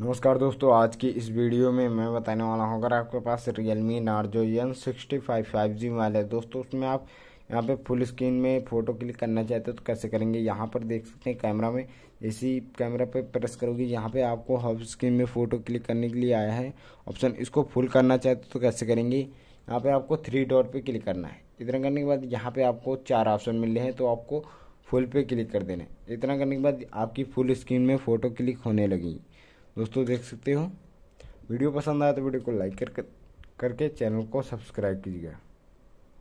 नमस्कार दोस्तों आज की इस वीडियो में मैं बताने वाला हूँ अगर आपके पास Realme Narzo N sixty five five G mobile है दोस्तों उसमें आप यहाँ पे फुल स्क्रीन में फ़ोटो क्लिक करना चाहते हो तो कैसे करेंगे यहाँ पर देख सकते हैं कैमरा में इसी कैमरा पे प्रेस करोगे यहाँ पे आपको हाफ स्क्रीन में फ़ोटो क्लिक करने के लिए आया है ऑप्शन इसको फुल करना चाहते हो तो कैसे करेंगे यहाँ पर आपको थ्री डॉट पर क्लिक करना है इतना करने के बाद यहाँ पर आपको चार ऑप्शन मिले हैं तो आपको फुल पे क्लिक कर देना है इतना करने के बाद आपकी फुल स्क्रीन में फ़ोटो क्लिक होने लगेगी दोस्तों देख सकते हो वीडियो पसंद आया तो वीडियो को लाइक करके करके चैनल को सब्सक्राइब कीजिएगा